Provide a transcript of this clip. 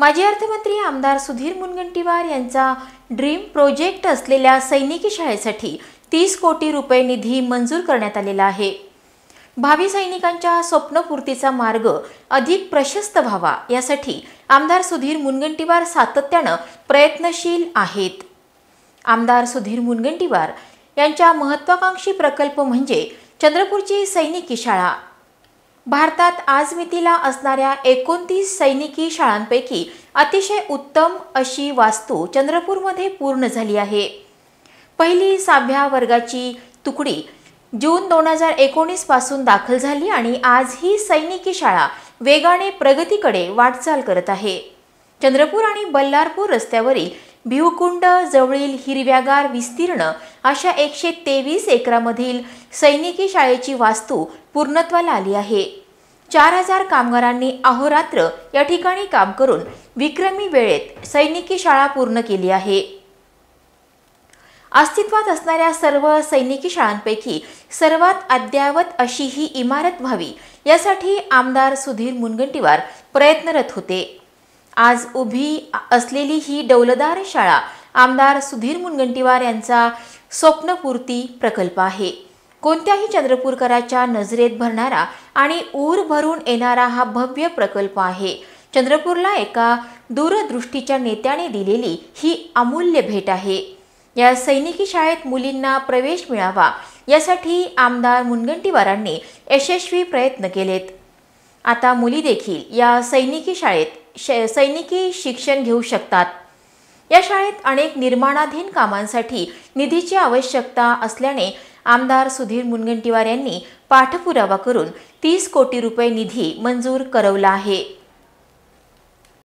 माजी अर्थमंत्री आमदार सुधीर मुनगंटीवार यांचा ड्रीम प्रोजेक्ट असलेल्या सैनिकी शाळेसाठी तीस कोटी रुपये निधी मंजूर करण्यात आलेला आहे भावी सैनिकांच्या स्वप्नपूर्तीचा मार्ग अधिक प्रशस्त व्हावा यासाठी आमदार सुधीर मुनगंटीवार सातत्यानं प्रयत्नशील आहेत आमदार सुधीर मुनगंटीवार यांच्या महत्वाकांक्षी प्रकल्प म्हणजे चंद्रपूरची सैनिकी शाळा भारतात आजमितीला असणाऱ्या एकोणतीस सैनिकी शाळांपैकी अतिशय उत्तम अशी वास्तू चंद्रपूरमध्ये पूर्ण झाली आहे पहिली साभ्या वर्गाची तुकडी जून दोन हजार एकोणीस पासून दाखल झाली आणि आज ही सैनिकी शाळा वेगाने प्रगतीकडे वाटचाल करत आहे चंद्रपूर आणि बल्लारपूर रस्त्यावरील भिवकुंड जवळील हिरव्यागार विस्तीर्ण अशा एकशे तेवीस एकरामधील सैनिकी शाळेची वास्तू पूर्णत्वाला आली आहे चार हजार कामगारांनी अहोरात्र या ठिकाणी काम करून विक्रमी वेळेत सैनिकी शाळा पूर्ण केली आहे अस्तित्वात असणाऱ्या सर्व सैनिकी शाळांपैकी सर्वात अद्यावत अशी ही इमारत व्हावी यासाठी आमदार सुधीर मुनगंटीवार प्रयत्नरत होते आज उभी असलेली ही डौलदार शाळा आमदार सुधीर मुनगंटीवार यांचा स्वप्नपूर्ती प्रकल्प आहे कोणत्याही चंद्रपूरकराच्या नजरेत भरणारा आणि ऊर भरून येणारा हा भव्य प्रकल्प आहे चंद्रपूरला एका दूरदृष्टीच्या नेत्याने दिलेली ही अमूल्य भेट आहे या सैनिकी शाळेत मुलींना प्रवेश मिळावा यासाठी आमदार मुनगंटीवारांनी यशस्वी प्रयत्न केलेत आता मुली देखील या सैनिकी शाळेत श सैनिकी शिक्षण घेऊ शकतात या शाळेत अनेक निर्माणाधीन कामांसाठी निधीची आवश्यकता असल्याने आमदार सुधीर मुनगंटीवार यांनी पाठपुरावा करून तीस कोटी रुपये निधी मंजूर करवला आहे